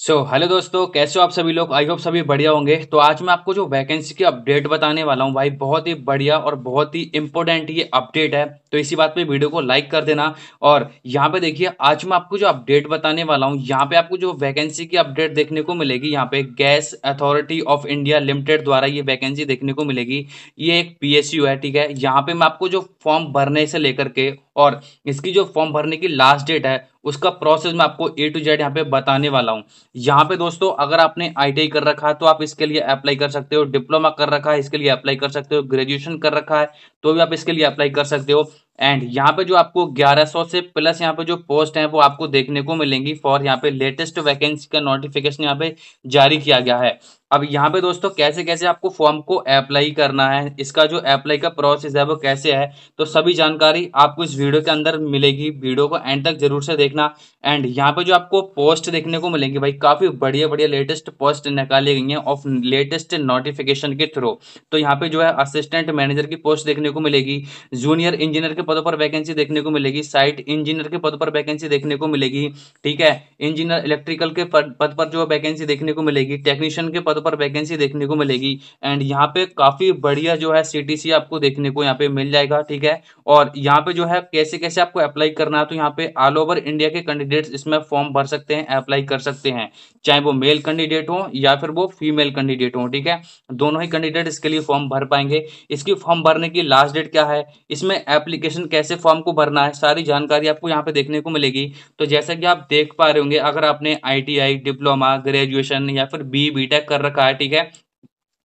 सो so, hello दोस्तों कैसे हो आप सभी लोग आई होप सभी बढ़िया होंगे तो आज मैं आपको जो वैकेंसी की अपडेट बताने वाला हूँ भाई बहुत ही बढ़िया और बहुत ही इंपॉर्टेंट ये अपडेट है तो इसी बात पे वीडियो को लाइक कर देना और यहाँ पे देखिए आज मैं आपको जो अपडेट बताने वाला हूँ यहाँ पे आपको जो वैकेंसी की अपडेट देखने को मिलेगी यहाँ पे gas authority of India limited द्वारा ये वैकेंसी देखने को मिलेगी ये एक पी है ठीक है यहाँ पे मैं आपको जो फॉर्म भरने से लेकर के और इसकी जो फॉर्म भरने की लास्ट डेट है उसका प्रोसेस मैं आपको ए टू जेड यहाँ पे बताने वाला हूँ यहाँ पे दोस्तों अगर आपने आई कर रखा है तो आप इसके लिए अप्लाई कर सकते हो डिप्लोमा कर रखा है इसके लिए अप्लाई कर सकते हो ग्रेजुएशन कर रखा है तो भी आप इसके लिए अप्लाई कर सकते हो एंड यहाँ पे जो आपको 1100 से प्लस यहाँ पे जो पोस्ट है वो आपको देखने को मिलेंगी फॉर यहाँ पे लेटेस्ट वैकेंसी का नोटिफिकेशन यहाँ पे जारी किया गया है अब यहाँ पे दोस्तों कैसे कैसे आपको फॉर्म को अप्लाई करना है इसका जो अप्लाई का प्रोसेस है वो कैसे है तो सभी जानकारी आपको इस वीडियो के अंदर मिलेगी वीडियो को एंड तक जरूर से देखना एंड यहाँ पे जो आपको पोस्ट देखने को मिलेंगी भाई काफी बढ़िया बढ़िया लेटेस्ट पोस्ट निकाली गई है ऑफ लेटेस्ट नोटिफिकेशन के थ्रू तो यहाँ पे जो है असिस्टेंट मैनेजर की पोस्ट देखने को मिलेगी जूनियर इंजीनियर के पदों पर वैकेंसी देखने को मिलेगी साइट इंजीनियर के पद पर वैकेंसी देखने को मिलेगी ठीक है इंजीनियर इलेक्ट्रिकल के पद पर जो वैकेंसी देखने को मिलेगी टेक्नीशियन के पद पर वैकेंसी देखने को मिलेगी एंड यहाँ पे काफी बढ़िया जो है सीटीसी आपको देखने को यहाँ पे मिल जाएगा ठीक है और यहाँ पे जो है कैसे कैसे आपको अप्लाई करना है तो यहाँ पे ऑल ओवर इंडिया के कैंडिडेट्स इसमें फॉर्म भर सकते हैं अप्लाई कर सकते हैं चाहे वो मेल कैंडिडेट हो या फिर वो फीमेल कैंडिडेट हो ठीक है दोनों ही कैंडिडेट इसके लिए फॉर्म भर पाएंगे इसकी फॉर्म भरने की लास्ट डेट क्या है इसमें एप्लीकेशन एप्लीकेशन कैसे फॉर्म को भरना है सारी जानकारी आपको यहाँ पे देखने को मिलेगी तो जैसा कि आप देख पा रहे होंगे अगर आपने आईटीआई डिप्लोमा ग्रेजुएशन या फिर बी बीटेक कर रखा है ठीक है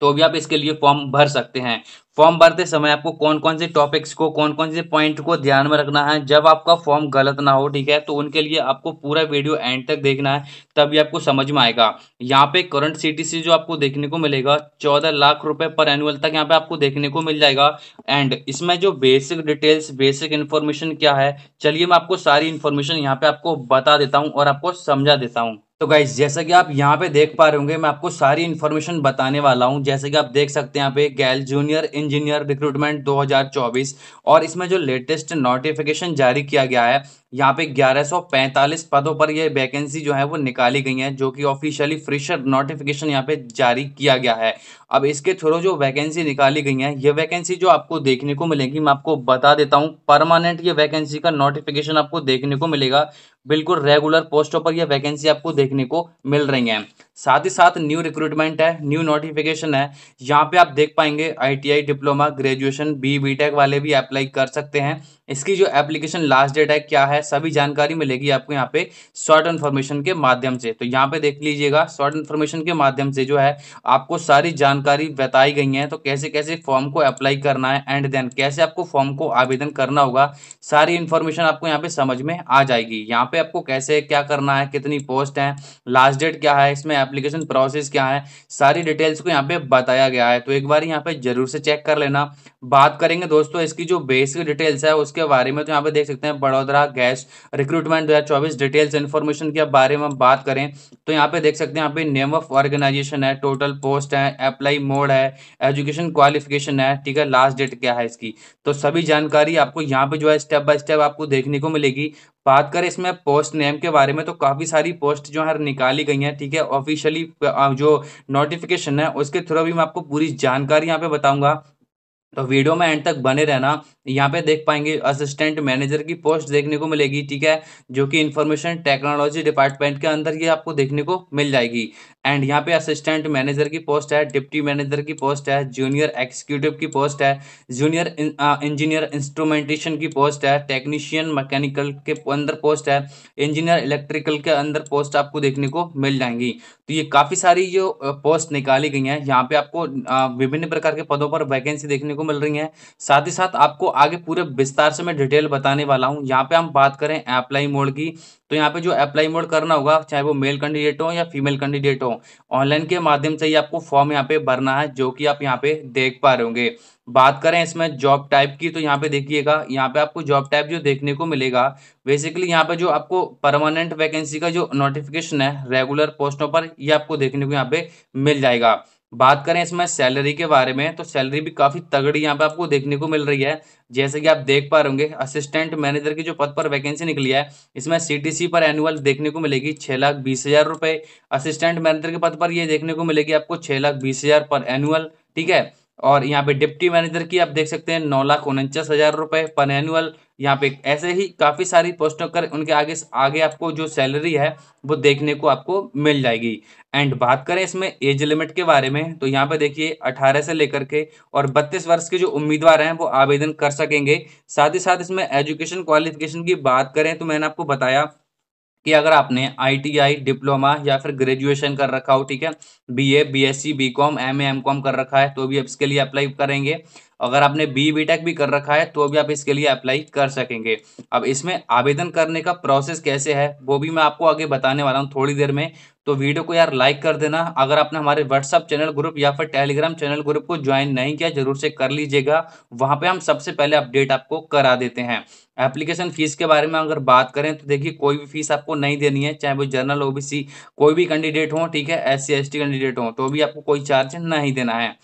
तो भी आप इसके लिए फॉर्म भर सकते हैं फॉर्म भरते समय आपको कौन कौन से टॉपिक्स को कौन कौन से पॉइंट को ध्यान में रखना है जब आपका फॉर्म गलत ना हो ठीक है तो उनके लिए आपको पूरा वीडियो एंड तक देखना है तभी आपको समझ में आएगा यहाँ पे करंट सीटीसी जो आपको देखने को मिलेगा चौदह लाख रुपए पर एनुअल तक यहाँ पे आपको देखने को मिल जाएगा एंड इसमें जो बेसिक डिटेल्स बेसिक इन्फॉर्मेशन क्या है चलिए मैं आपको सारी इन्फॉर्मेशन यहाँ पे आपको बता देता हूँ और आपको समझा देता हूँ तो गाइज जैसा कि आप यहाँ पे देख पा रहे होंगे मैं आपको सारी इन्फॉर्मेशन बताने वाला हूँ जैसे कि आप देख सकते हैं यहाँ पे गैल जूनियर इंजीनियर रिक्रूटमेंट 2024 और इसमें जो लेटेस्ट नोटिफिकेशन जारी किया गया है यहाँ पे 1145 पदों पर यह वैकेंसी जो है वो निकाली गई है जो कि ऑफिशियली फ्रेशर नोटिफिकेशन यहाँ पे जारी किया गया है अब इसके थ्रू जो वैकेंसी निकाली गई है ये वैकेंसी जो आपको देखने को मिलेगी मैं आपको बता देता हूँ परमानेंट ये वैकेंसी का नोटिफिकेशन आपको देखने को मिलेगा बिल्कुल रेगुलर पोस्टों पर यह वैकेंसी आपको देखने को मिल रही है साथ ही साथ न्यू रिक्रूटमेंट है न्यू नोटिफिकेशन है यहाँ पे आप देख पाएंगे आई डिप्लोमा ग्रेजुएशन बी वाले भी अप्लाई कर सकते हैं इसकी जो एप्लीकेशन लास्ट डेट है क्या है सभी जानकारी मिलेगी आपको यहाँ पे शॉर्ट इन्फॉर्मेशन के माध्यम से तो यहाँ पे देख लीजिएगा शॉर्ट इन्फॉर्मेशन के माध्यम से जो है आपको सारी जानकारी बताई गई है तो कैसे कैसे फॉर्म को अप्लाई करना है एंड देन कैसे आपको फॉर्म को आवेदन करना होगा सारी इन्फॉर्मेशन आपको यहाँ पे समझ में आ जाएगी यहाँ पे आपको कैसे क्या करना है कितनी पोस्ट है लास्ट डेट क्या है इसमें एप्लीकेशन प्रोसेस क्या है सारी डिटेल्स को यहाँ पे बताया गया है तो एक बार यहाँ पे जरूर से चेक कर लेना बात करेंगे दोस्तों इसकी जो बेसिक डिटेल्स है उसके के बारे में तो यहाँ पे देख सकते हैं बड़ोदरा गैस रिक्रूटमेंट दो डिटेल्स इन्फॉर्मेशन के बारे में बात करें तो यहाँ पे देख सकते हैं यहाँ पे नेम ऑफ ऑर्गेनाइजेशन है टोटल पोस्ट है अप्लाई मोड है एजुकेशन क्वालिफिकेशन है ठीक है लास्ट डेट क्या है इसकी तो सभी जानकारी आपको यहाँ पे जो है स्टेप बाय स्टेप आपको देखने को मिलेगी बात करें इसमें पोस्ट नेम के बारे में तो काफ़ी सारी पोस्ट जो है निकाली गई हैं ठीक है ऑफिशियली जो नोटिफिकेशन है उसके थ्रू भी मैं आपको पूरी जानकारी यहाँ पे बताऊंगा तो वीडियो में एंड तक बने रहना यहाँ पे देख पाएंगे असिस्टेंट मैनेजर की पोस्ट देखने को मिलेगी ठीक है जो कि इन्फॉर्मेशन टेक्नोलॉजी डिपार्टमेंट के अंदर ये आपको देखने को मिल जाएगी एंड यहाँ पे असिस्टेंट मैनेजर की पोस्ट है डिप्टी मैनेजर की पोस्ट है जूनियर एक्सिक्यूटिव की पोस्ट है जूनियर इंजीनियर इंस्ट्रूमेंटेशन की पोस्ट है टेक्नीशियन मैकेनिकल के अंदर पोस्ट है इंजीनियर इलेक्ट्रिकल के अंदर पोस्ट आपको देखने को मिल जाएंगी तो ये काफ़ी सारी जो पोस्ट uh, निकाली गई हैं यहाँ पे आपको uh, विभिन्न प्रकार के पदों पर वैकेंसी देखने को मिल रही है साथ ही साथ आपको आगे पूरे विस्तार से मैं डिटेल बताने वाला हूँ यहाँ पर हम बात करें अप्लाई मोड की तो यहाँ पर जो अप्लाई मोड करना होगा चाहे वो मेल कैंडिडेट हो या फीमेल कैंडिडेट हो दोस्तों ऑनलाइन के माध्यम से ही आपको फॉर्म यहाँ पे भरना है जो कि आप यहाँ पे देख पा रहे होंगे बात करें इसमें जॉब टाइप की तो यहाँ पे देखिएगा यहाँ पे आपको जॉब टाइप जो देखने को मिलेगा बेसिकली यहाँ पे जो आपको परमानेंट वैकेंसी का जो नोटिफिकेशन है रेगुलर पोस्टों पर ये आपको देखने को यहाँ पे मिल जाएगा बात करें इसमें सैलरी के बारे में तो सैलरी भी काफ़ी तगड़ी यहाँ पे आपको देखने को मिल रही है जैसे कि आप देख पा रहे होंगे असिस्टेंट मैनेजर की जो पद पर वैकेंसी निकली है इसमें सीटीसी पर एनुअल देखने को मिलेगी छह लाख बीस हज़ार रुपए असिस्टेंट मैनेजर के पद पर ये देखने को मिलेगी आपको छह लाख बीस हज़ार पर एनुअल ठीक है और यहाँ पे डिप्टी मैनेजर की आप देख सकते हैं नौ लाख उनचास हज़ार रुपये पर एनुअल यहाँ पे ऐसे ही काफ़ी सारी पोस्टों कर उनके आगे आगे आपको जो सैलरी है वो देखने को आपको मिल जाएगी एंड बात करें इसमें एज लिमिट के बारे में तो यहाँ पे देखिए 18 से लेकर के और 32 वर्ष के जो उम्मीदवार हैं वो आवेदन कर सकेंगे साथ ही साथ इसमें एजुकेशन क्वालिफिकेशन की बात करें तो मैंने आपको बताया कि अगर आपने आईटीआई डिप्लोमा या फिर ग्रेजुएशन कर रखा हो ठीक है BA BSc BCom MA MCom कर रखा है तो भी आप इसके लिए अप्लाई करेंगे अगर आपने बी बी भी कर रखा है तो भी आप इसके लिए अप्लाई कर सकेंगे अब इसमें आवेदन करने का प्रोसेस कैसे है वो भी मैं आपको आगे बताने वाला हूँ थोड़ी देर में तो वीडियो को यार लाइक कर देना अगर आपने हमारे व्हाट्सअप चैनल ग्रुप या फिर टेलीग्राम चैनल ग्रुप को ज्वाइन नहीं किया जरूर से कर लीजिएगा वहाँ पे हम सबसे पहले अपडेट आपको करा देते हैं एप्लीकेशन फीस के बारे में अगर बात करें तो देखिए कोई भी फीस आपको नहीं देनी है चाहे वो जनरल ओबीसी कोई भी कैंडिडेट हो ठीक है एस सी कैंडिडेट हो तो भी आपको कोई चार्ज नहीं देना है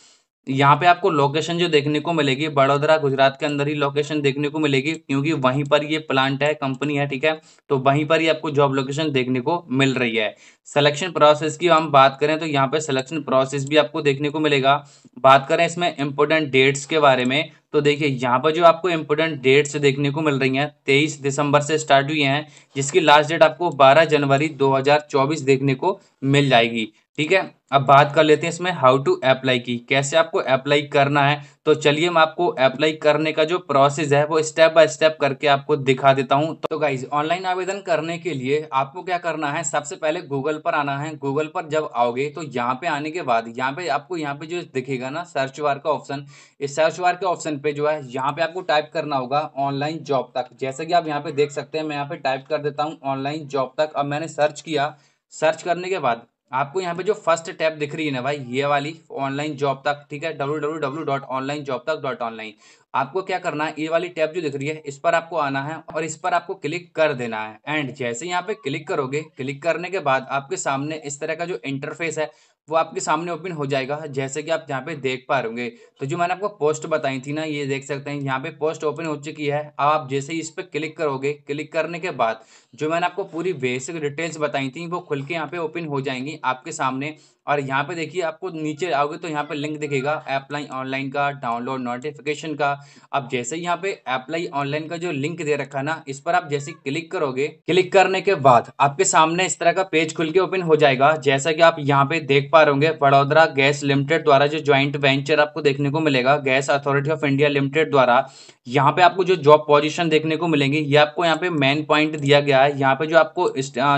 यहाँ पे आपको लोकेशन जो देखने को मिलेगी बड़ोदरा गुजरात के अंदर ही लोकेशन देखने को मिलेगी क्योंकि वहीं पर ये प्लांट है कंपनी है ठीक है तो वहीं पर ही आपको जॉब लोकेशन देखने को मिल रही है सिलेक्शन प्रोसेस की हम बात करें तो यहाँ पे सिलेक्शन प्रोसेस भी आपको देखने को मिलेगा बात करें इसमें इंपोर्टेंट डेट्स के बारे में तो देखिए यहाँ पर जो आपको इम्पोर्टेंट डेट्स देखने को मिल रही हैं तेईस दिसंबर से स्टार्ट हुई हैं जिसकी लास्ट डेट आपको बारह जनवरी चौबीस देखने को मिल जाएगी ठीक है अब बात कर लेते हैं इसमें हाउ टू अप्लाई की कैसे आपको अप्लाई करना है तो चलिए मैं आपको अप्लाई करने का जो प्रोसेस है वो स्टेप बाय स्टेप करके आपको दिखा देता हूं तो गाइज ऑनलाइन आवेदन करने के लिए आपको क्या करना है सबसे पहले गूगल पर आना है गूगल पर जब आओगे तो यहाँ पे आने के बाद यहाँ पे आपको यहाँ पे जो दिखेगा ना सर्च वार का ऑप्शन इस सर्च वार के ऑप्शन पे जो है यहाँ पे आपको टाइप करना होगा ऑनलाइन जॉब तक जैसे कि आप यहाँ पे देख सकते हैं मैं यहाँ पे टाइप कर देता हूँ ऑनलाइन जॉब तक अब मैंने सर्च किया सर्च करने के बाद आपको यहाँ पे जो फर्स्ट टैब दिख रही है ना भाई ये वाली ऑनलाइन जॉब तक ठीक है W W W dot online job तक डॉट ऑनलाइन आपको क्या करना है ये वाली टैब जो दिख रही है इस पर आपको आना है और इस पर आपको क्लिक कर देना है एंड जैसे यहाँ पे क्लिक करोगे क्लिक करने के बाद आपके सामने इस तरह का जो इंटरफेस है वो आपके सामने ओपन हो जाएगा जैसे कि आप यहाँ पे देख पा रहे तो जो मैंने आपको पोस्ट बताई थी ना ये देख सकते हैं यहाँ पे पोस्ट ओपन हो चुकी है अब आप जैसे ही इस पर क्लिक करोगे क्लिक करने के बाद जो मैंने आपको पूरी बेसिक डिटेल्स बताई थी वो खुल के यहाँ पे ओपन हो जाएंगी आपके सामने और यहाँ पे देखिए आपको नीचे आओगे तो यहाँ पे लिंक दिखेगा अप्लाई ऑनलाइन का डाउनलोड नोटिफिकेशन का अब जैसे यहाँ पे अप्लाई ऑनलाइन का जो लिंक दे रखा ना इस पर आप जैसे क्लिक करोगे क्लिक करने के बाद आपके सामने इस तरह का पेज खुल के ओपन हो जाएगा जैसा कि आप यहाँ पे देख पा रहे वडोदरा गैस लिमिटेड द्वारा जो ज्वाइंट वेंचर आपको देखने को मिलेगा gas authority of India limited द्वारा यहाँ पे आपको जो जॉब पोजिशन देखने को मिलेंगी ये आपको यहाँ पे मेन पॉइंट दिया गया है यहाँ पे जो आपको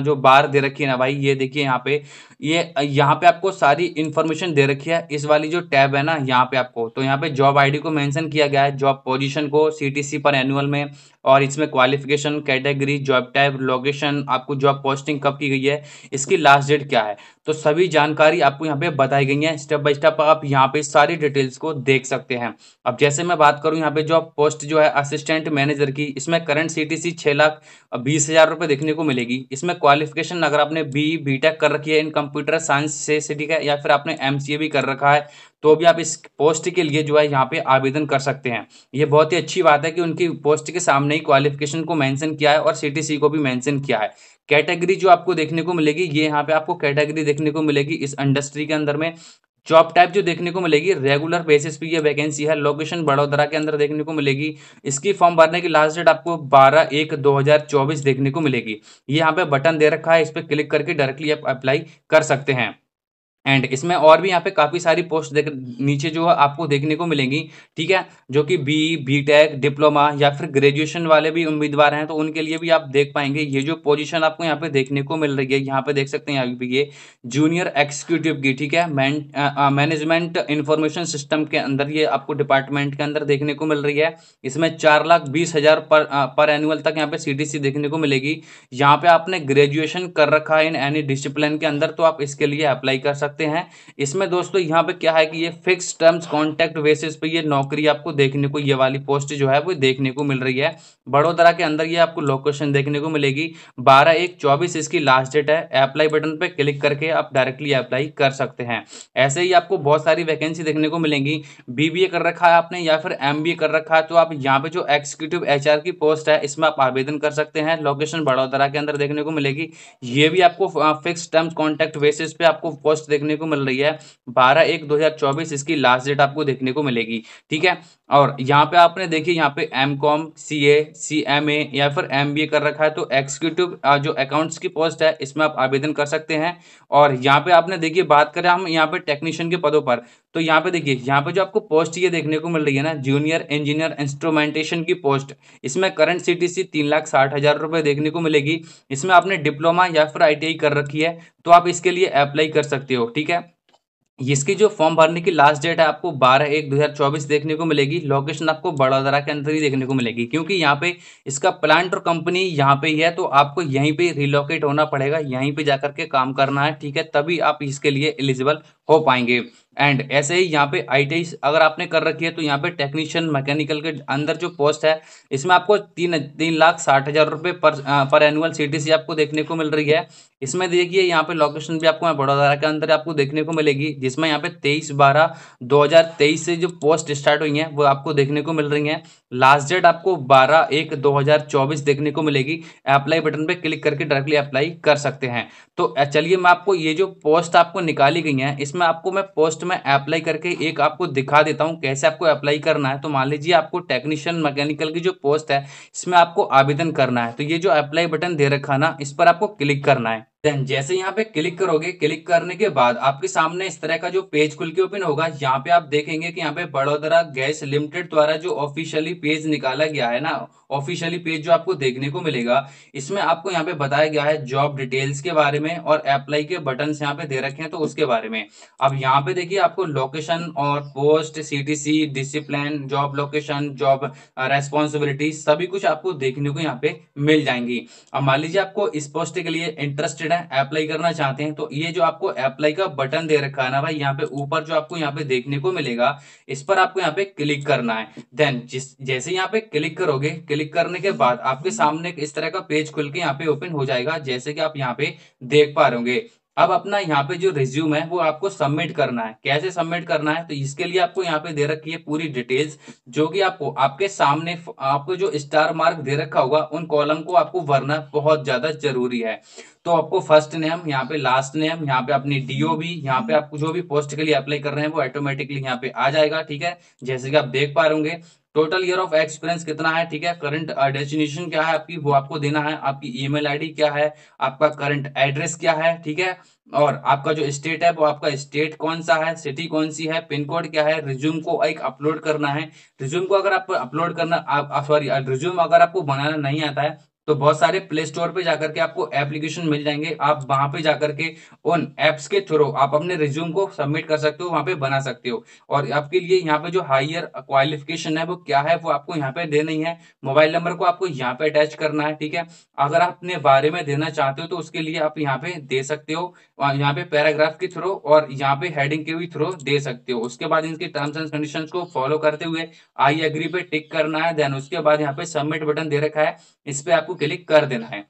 जो बार दे रखी है ना भाई ये देखिए यहाँ पे ये यहाँ पे आप आपको सारी इन्फॉर्मेशन दे रखी है इस वाली जो टैब है ना यहाँ पे आपको तो यहाँ पे जॉब आईडी को मेंशन किया गया है जॉब पोजीशन को सीटीसी पर एनुअल में और इसमें qualification category job type location आपको जॉब पोस्टिंग कब की गई है इसकी लास्ट डेट क्या है तो सभी जानकारी आपको यहाँ पे बताई गई है स्टेप बाय स्टेप आप यहाँ पे सारी डिटेल्स को देख सकते हैं अब जैसे मैं बात करूँ यहाँ पे जॉब पोस्ट जो है असिस्टेंट मैनेजर की इसमें करंट सी टी सी छः लाख बीस हज़ार रुपये देखने को मिलेगी इसमें क्वालिफिकेशन अगर आपने बी बी टेक कर रखी है इन कंप्यूटर साइंस से ठीक है या फिर आपने एम सी ए भी कर रखा है तो भी आप इस पोस्ट के लिए जो है यहाँ पे आवेदन कर सकते हैं ये बहुत ही अच्छी बात है कि उनकी पोस्ट के सामने ही क्वालिफिकेशन को मेंशन किया है और सीटीसी को भी मेंशन किया है कैटेगरी जो आपको देखने को मिलेगी ये यहाँ पे आपको कैटेगरी देखने को मिलेगी इस इंडस्ट्री के अंदर में जॉब टाइप जो देखने को मिलेगी रेगुलर बेसिस पे ये वैकेंसी है लोकेशन बड़ोदरा के अंदर देखने को मिलेगी इसकी फॉर्म भरने की लास्ट डेट आपको 12 एक 2024 देखने को मिलेगी ये यहाँ पे बटन दे रखा है इस पर क्लिक करके डायरेक्टली आप अप्लाई कर सकते हैं एंड इसमें और भी यहाँ पे काफ़ी सारी पोस्ट देख नीचे जो है आपको देखने को मिलेंगी ठीक है जो कि बी बी टेक डिप्लोमा या फिर ग्रेजुएशन वाले भी उम्मीदवार हैं तो उनके लिए भी आप देख पाएंगे ये जो पोजीशन आपको यहाँ पे देखने को मिल रही है यहाँ पे देख सकते हैं भी ये जूनियर एक्सिक्यूटिव की ठीक है मैनेजमेंट इन्फॉर्मेशन सिस्टम के अंदर ये आपको डिपार्टमेंट के अंदर देखने को मिल रही है इसमें चार लाख बीस हज़ार पर पर एनुअल तक यहाँ पे सी देखने को मिलेगी यहाँ पे आपने ग्रेजुएशन कर रखा है इन एनी डिसिप्लिन के अंदर तो आप इसके लिए अप्लाई कर सकते सकते हैं इसमें दोस्तों यहाँ पे क्या है कि ये फिक्स टर्म्स कॉन्ट्रैक्ट बेसिस पे ये नौकरी आपको देखने को ये वाली पोस्ट जो है वो देखने को मिल रही है बड़ोदरा के अंदर ये आपको लोकेशन देखने को मिलेगी बारह एक चौबीस इसकी लास्ट डेट है अप्लाई बटन पर क्लिक करके आप डायरेक्टली अप्लाई कर सकते हैं ऐसे ही आपको बहुत सारी वैकेंसी देखने को मिलेंगी बी कर रखा है आपने या फिर एम कर रखा है तो आप यहाँ पर जो एग्जीक्यूटिव एच की पोस्ट है इसमें आप आवेदन कर सकते हैं लोकेशन बड़ोदरा के अंदर देखने को मिलेगी ये भी आपको फिक्स टर्म्स कॉन्ट्रैक्ट बेसिस पे आपको पोस्ट देखने को मिल रही है बारह एक दो इसकी लास्ट डेट आपको देखने को मिलेगी ठीक है और यहाँ पे आपने देखिए यहाँ पे M Com C A C M A या फिर एम बी ए कर रखा है तो एक्सिक्यूटिव जो अकाउंट्स की पोस्ट है इसमें आप आवेदन कर सकते हैं और यहाँ पे आपने देखिए बात करें हम यहाँ पे टेक्नीशियन के पदों पर तो यहाँ पे देखिए यहाँ पे जो आपको पोस्ट ये देखने को मिल रही है ना जूनियर इंजीनियर इंस्ट्रूमेंटेशन की पोस्ट इसमें करंट सी तीन लाख साठ हज़ार रुपये देखने को मिलेगी इसमें आपने डिप्लोमा या फिर आईटीआई कर रखी है तो आप इसके लिए अप्लाई कर सकते हो ठीक है इसकी जो फॉर्म भरने की लास्ट डेट है आपको 12 एक 2024 देखने को मिलेगी लोकेशन आपको बड़ोदरा के अंदर ही देखने को मिलेगी क्योंकि यहाँ पे इसका प्लांट और कंपनी यहाँ पे ही है तो आपको यहीं पे रिलोकेट होना पड़ेगा यहीं पे जाकर के काम करना है ठीक है तभी आप इसके लिए एलिजिबल हो पाएंगे एंड ऐसे ही यहाँ पे आई अगर आपने कर रखी है तो यहाँ पे टेक्नीशियन मैकेनिकल के अंदर जो पोस्ट है इसमें आपको तीन तीन लाख साठ हज़ार रुपये पर पर एनुअल सी आपको देखने को मिल रही है इसमें देखिए यहाँ पे लोकेशन भी आपको बड़ौदा के अंदर आपको देखने को मिलेगी जिसमें यहाँ पे तेईस बारह दो हज़ार तेईस से जो पोस्ट स्टार्ट हुई हैं वो आपको देखने को मिल रही हैं लास्ट डेट आपको बारह एक दो हज़ार चौबीस देखने को मिलेगी अप्लाई बटन पे क्लिक करके डायरेक्टली अप्लाई कर सकते हैं तो चलिए मैं आपको ये जो पोस्ट आपको निकाली गई हैं इसमें आपको मैं पोस्ट मैं अप्लाई करके एक आपको दिखा देता हूँ कैसे आपको अप्लाई करना है तो मान लीजिए आपको टेक्नीशियन मैकेनिकल की जो पोस्ट है इसमें आपको आवेदन करना है तो ये जो अप्लाई बटन दे रखा ना इस पर आपको क्लिक करना है देन जैसे यहाँ पे क्लिक करोगे क्लिक करने के बाद आपके सामने इस तरह का जो पेज खुल के ओपन होगा यहाँ पे आप देखेंगे कि यहाँ पे बड़ोदरा गैस लिमिटेड द्वारा जो ऑफिशियली पेज निकाला गया है ना ऑफिशियली पेज जो आपको देखने को मिलेगा इसमें आपको यहाँ पे बताया गया है जॉब डिटेल्स के बारे में और अप्लाई के बटन यहाँ पे दे रखे हैं तो उसके बारे में अब यहाँ पे देखिए आपको लोकेशन और पोस्ट सी discipline job location job responsibility सभी कुछ आपको देखने को यहाँ पे मिल जाएंगी अब मान लीजिए आपको इस पोस्ट के लिए इंटरेस्टेड रिलेटेड है अप्लाई करना चाहते हैं तो ये जो आपको अप्लाई का बटन दे रखा है ना भाई यहाँ पे ऊपर जो आपको यहाँ पे देखने को मिलेगा इस पर आपको यहाँ पे क्लिक करना है देन जिस जैसे यहाँ पे क्लिक करोगे क्लिक करने के बाद आपके सामने इस तरह का पेज खुल के यहाँ पे ओपन हो जाएगा जैसे कि आप यहाँ पे देख पा रहे होंगे अब अपना यहाँ पे जो रिज्यूम है वो आपको सबमिट करना है कैसे सबमिट करना है तो इसके लिए आपको यहाँ पे दे रखी है पूरी डिटेल्स जो कि आपको आपके सामने आपको जो स्टार मार्क दे रखा होगा उन कॉलम को आपको भरना बहुत ज्यादा जरूरी है तो आपको फर्स्ट नेम यहाँ पे लास्ट नेम यहाँ पे अपनी डीओ भी यहाँ पे आपको जो भी पोस्ट के लिए अप्लाई कर रहे हैं वो ऑटोमेटिकली यहाँ पे आ जाएगा ठीक है जैसे कि आप देख पा रहे टोटल ईयर ऑफ एक्सपीरियंस कितना है ठीक है करंट डेस्टिनेशन uh, क्या है आपकी वो आपको देना है आपकी ईमेल आईडी क्या है आपका करंट एड्रेस क्या है ठीक है और आपका जो स्टेट है वो आपका स्टेट कौन सा है सिटी कौन सी है पिन कोड क्या है रिज्यूम को एक अपलोड करना है रिज्यूम को अगर आप अपलोड करना आप सॉरी रिज्यूम अगर आपको बनाना नहीं आता है तो बहुत सारे प्ले स्टोर पे जाकर के आपको एप्लीकेशन मिल जाएंगे आप वहां पे जाकर के उन एप्स के थ्रू आप अपने रिज्यूम को सबमिट कर सकते हो वहां पे बना सकते हो और आपके लिए यहाँ पे जो हायर क्वालिफिकेशन है वो क्या है वो आपको यहाँ पे देनी है मोबाइल नंबर को आपको यहाँ पे अटैच करना है ठीक है अगर आप अपने बारे में देना चाहते हो तो उसके लिए आप यहाँ पे दे सकते हो यहाँ पे पैराग्राफ के थ्रू और यहाँ पे हेडिंग के भी थ्रू दे सकते हो उसके बाद इनके टर्म्स एंड कंडीशन को फॉलो करते हुए आई एग्री पे टिक करना है देन उसके बाद यहाँ पे सबमिट बटन दे रखा है इस पर आपको क्लिक कर देना है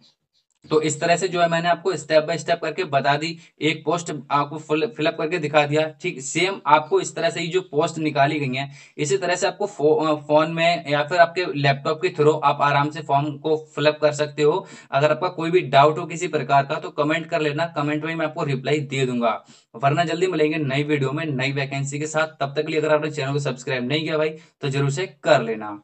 तो इस तरह से जो है मैंने आपको स्टेप बाय स्टेप करके बता दी एक पोस्ट आपको फिलअप करके दिखा दिया ठीक सेम आपको इस तरह से ही जो पोस्ट निकाली गई है इसी तरह से आपको फो, फोन में या फिर आपके लैपटॉप के थ्रू आप आराम से फॉर्म को फिलअप कर सकते हो अगर आपका कोई भी डाउट हो किसी प्रकार का तो कमेंट कर लेना कमेंट में मैं आपको रिप्लाई दे दूंगा वरना जल्दी मिलेंगे नई वीडियो में नई वैकेंसी के साथ तब तक लिए अगर आपने चैनल को सब्सक्राइब नहीं किया भाई तो जरूर से कर लेना